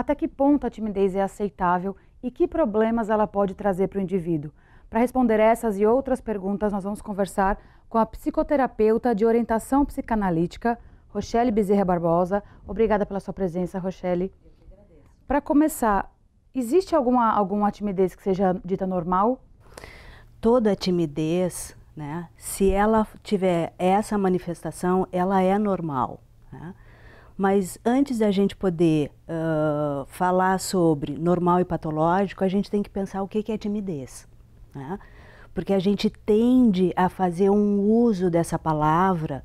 Até que ponto a timidez é aceitável e que problemas ela pode trazer para o indivíduo? Para responder essas e outras perguntas, nós vamos conversar com a psicoterapeuta de orientação psicanalítica, Rochelle Bezerra Barbosa. Obrigada pela sua presença, Rochelle. Para começar, existe alguma, alguma timidez que seja dita normal? Toda timidez, né, se ela tiver essa manifestação, ela é normal. Né? Mas antes da gente poder uh, falar sobre normal e patológico, a gente tem que pensar o que é timidez. Né? Porque a gente tende a fazer um uso dessa palavra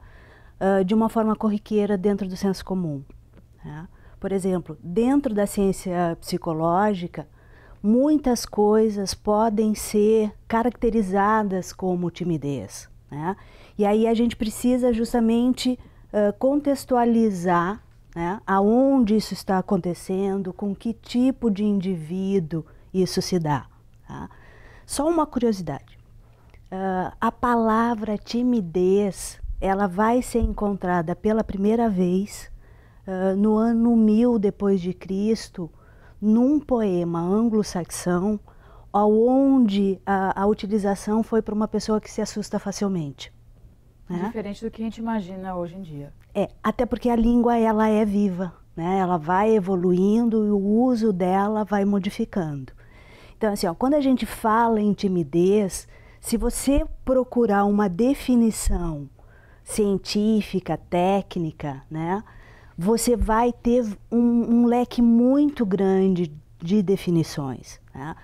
uh, de uma forma corriqueira dentro do senso comum. Né? Por exemplo, dentro da ciência psicológica, muitas coisas podem ser caracterizadas como timidez. Né? E aí a gente precisa justamente uh, contextualizar né? aonde isso está acontecendo, com que tipo de indivíduo isso se dá. Tá? Só uma curiosidade: uh, a palavra timidez ela vai ser encontrada pela primeira vez uh, no ano 1000 depois de Cristo num poema anglo-saxão, onde a, a utilização foi para uma pessoa que se assusta facilmente. Né? Diferente do que a gente imagina hoje em dia. É, até porque a língua ela é viva, né? ela vai evoluindo e o uso dela vai modificando. Então, assim, ó, quando a gente fala em timidez, se você procurar uma definição científica, técnica, né, você vai ter um, um leque muito grande de definições. Né?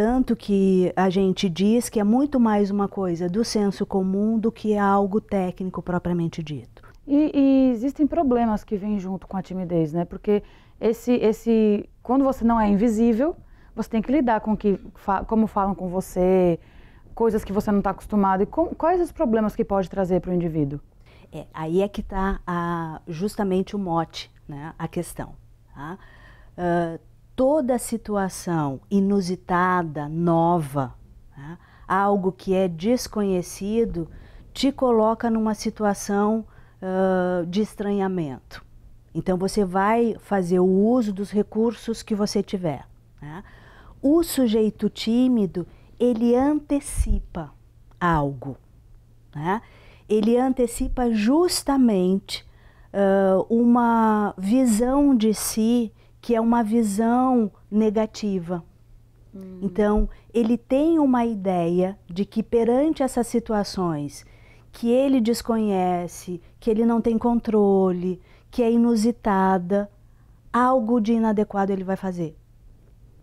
Tanto que a gente diz que é muito mais uma coisa do senso comum do que é algo técnico propriamente dito. E, e existem problemas que vêm junto com a timidez, né? Porque esse, esse, quando você não é invisível, você tem que lidar com que, como falam com você, coisas que você não está acostumado. E com, quais os problemas que pode trazer para o indivíduo? É, aí é que está justamente o mote, né, a questão. Tá? Uh, toda situação inusitada, nova, né? algo que é desconhecido, te coloca numa situação uh, de estranhamento. Então você vai fazer o uso dos recursos que você tiver. Né? O sujeito tímido, ele antecipa algo. Né? Ele antecipa justamente uh, uma visão de si que é uma visão negativa. Hum. Então, ele tem uma ideia de que perante essas situações que ele desconhece, que ele não tem controle, que é inusitada, algo de inadequado ele vai fazer.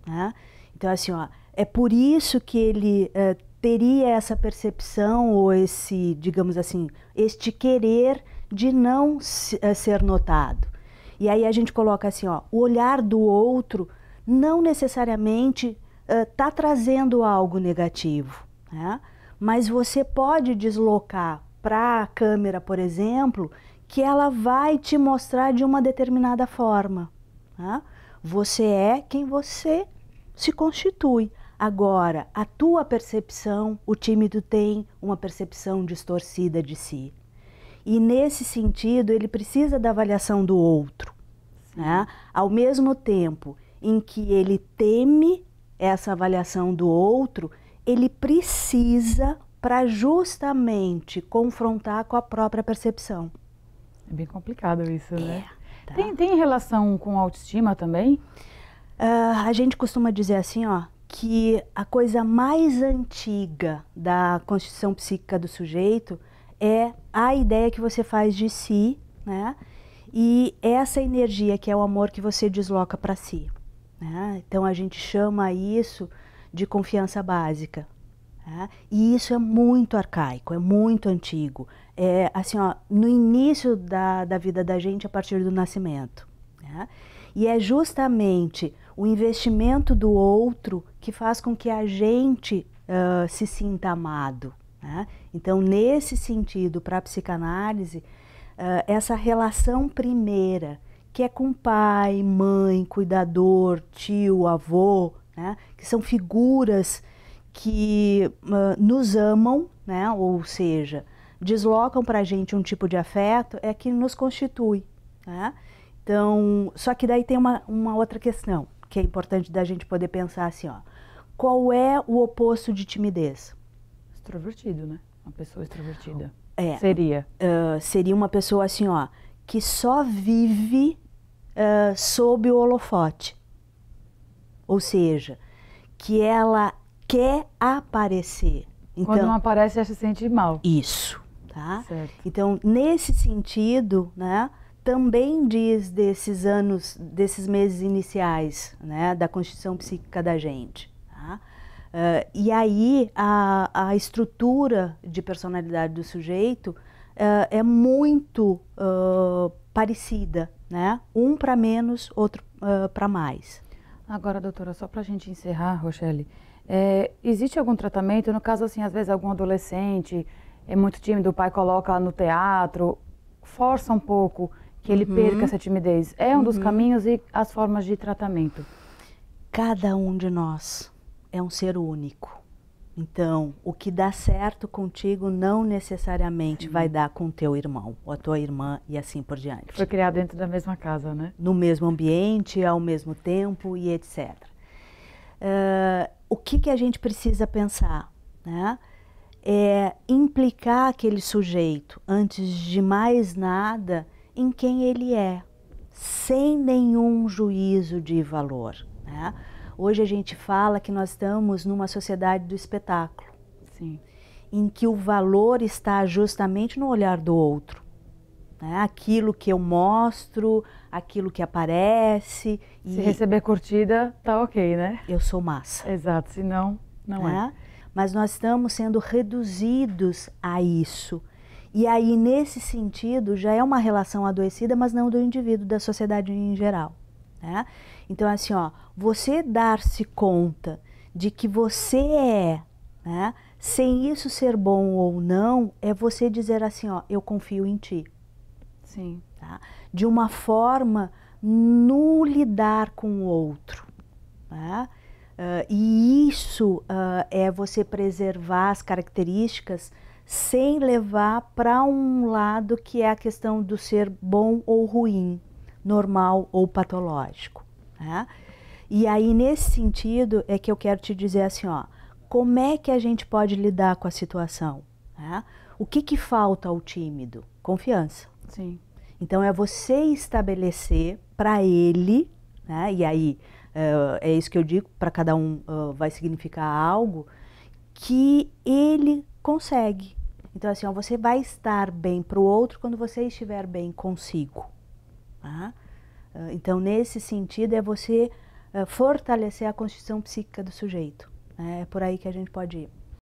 Né? Então, assim, ó, é por isso que ele é, teria essa percepção ou esse, digamos assim, este querer de não eh, ser notado. E aí a gente coloca assim, ó, o olhar do outro não necessariamente está uh, trazendo algo negativo, né? mas você pode deslocar para a câmera, por exemplo, que ela vai te mostrar de uma determinada forma. Né? Você é quem você se constitui. Agora, a tua percepção, o tímido tem uma percepção distorcida de si. E nesse sentido, ele precisa da avaliação do outro. Né? Ao mesmo tempo em que ele teme essa avaliação do outro, ele precisa para justamente confrontar com a própria percepção. É bem complicado isso, né? É, tá. tem, tem relação com autoestima também? Uh, a gente costuma dizer assim, ó, que a coisa mais antiga da constituição psíquica do sujeito é a ideia que você faz de si, né? E essa energia que é o amor que você desloca para si. Né? Então a gente chama isso de confiança básica. Né? E isso é muito arcaico, é muito antigo. É assim, ó, no início da, da vida da gente, a partir do nascimento. Né? E é justamente o investimento do outro que faz com que a gente uh, se sinta amado. Né? Então, nesse sentido, para a psicanálise, uh, essa relação primeira, que é com pai, mãe, cuidador, tio, avô, né? que são figuras que uh, nos amam, né? ou seja, deslocam para a gente um tipo de afeto, é que nos constitui. Né? Então, só que daí tem uma, uma outra questão que é importante da gente poder pensar assim, ó, qual é o oposto de timidez? extrovertido, né? Uma pessoa extrovertida. É, seria? Uh, seria uma pessoa assim, ó, que só vive uh, sob o holofote. Ou seja, que ela quer aparecer. Então, Quando não aparece, ela se sente mal. Isso, tá? Certo. Então, nesse sentido, né, também diz desses anos, desses meses iniciais, né, da constituição psíquica da gente. Uh, e aí a, a estrutura de personalidade do sujeito uh, é muito uh, parecida, né? Um para menos, outro para mais. Agora, doutora, só para a gente encerrar, Rochelle, é, existe algum tratamento? No caso, assim, às vezes algum adolescente é muito tímido, o pai coloca no teatro, força um pouco que ele uhum. perca essa timidez. É um uhum. dos caminhos e as formas de tratamento. Cada um de nós é um ser único. Então, o que dá certo contigo não necessariamente vai uhum. dar com teu irmão, ou a tua irmã e assim por diante. Foi criado dentro da mesma casa, né? No mesmo ambiente, ao mesmo tempo e etc. Uh, eh, o que, que a gente precisa pensar? Né? É implicar aquele sujeito, antes de mais nada, em quem ele é, sem nenhum juízo de valor. Né? Hoje a gente fala que nós estamos numa sociedade do espetáculo, Sim. em que o valor está justamente no olhar do outro. Né? Aquilo que eu mostro, aquilo que aparece. Se receber curtida, tá ok, né? Eu sou massa. Exato, se não, não né? é. Mas nós estamos sendo reduzidos a isso. E aí, nesse sentido, já é uma relação adoecida, mas não do indivíduo, da sociedade em geral. Né? Então, assim, ó, você dar-se conta de que você é, né? sem isso ser bom ou não, é você dizer assim, ó, eu confio em ti. Sim. Tá? De uma forma no lidar com o outro. Uh, e isso uh, é você preservar as características sem levar para um lado que é a questão do ser bom ou ruim normal ou patológico. Né? E aí, nesse sentido, é que eu quero te dizer assim, ó, como é que a gente pode lidar com a situação? Né? O que, que falta ao tímido? Confiança. Sim. Então, é você estabelecer para ele, né? e aí uh, é isso que eu digo, para cada um uh, vai significar algo, que ele consegue. Então, assim, ó, você vai estar bem para o outro quando você estiver bem consigo. Tá? Ah, então, nesse sentido, é você ah, fortalecer a constituição psíquica do sujeito. Né? É por aí que a gente pode ir.